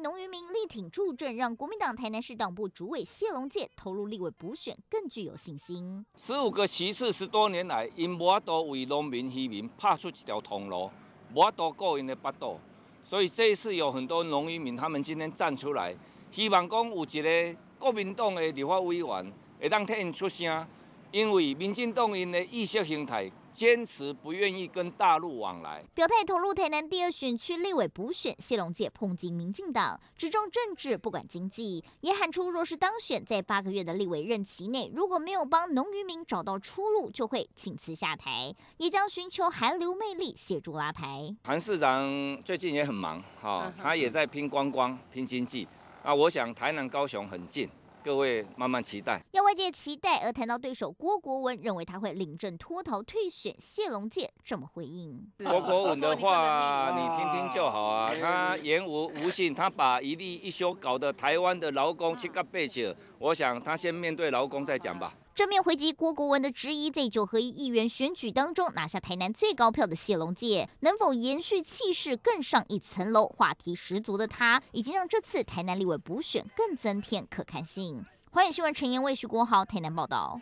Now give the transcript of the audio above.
农渔民力挺助阵，让国民党台南市党部主委谢龙介投入立委补选更具有信心。十五个席次，十多年来，因无阿多为农民渔民拍出一条通路，无阿多过因的巴肚，所以这一次有很多农渔民他们今天站出来，希望讲有一个国民党的立法委员会当替因出声，因为民进党因的意识形态。坚持不愿意跟大陆往来，表态投入台南第二选区立委补选。谢龙介抨击民进党只重政治不管经济，也喊出若是当选，在八个月的立委任期内，如果没有帮农渔民找到出路，就会请辞下台，也将寻求韩流魅力协助拉台。韩市长最近也很忙哈，他也在拼观光、拼经济。啊，我想台南高雄很近。各位慢慢期待。要外界期待，而谈到对手郭国文，认为他会领证脱逃退选谢龙介这么回应？郭国文的话，你听听就好啊。他言无无信，他把一立一休搞得台湾的劳工七个背景，我想他先面对劳工再讲吧。正面回击郭国文的质疑，在九合一议员选举当中拿下台南最高票的谢龙介，能否延续气势更上一层楼？话题十足的他，已经让这次台南立委补选更增添可看性。欢迎新闻陈彦为徐国豪台南报道。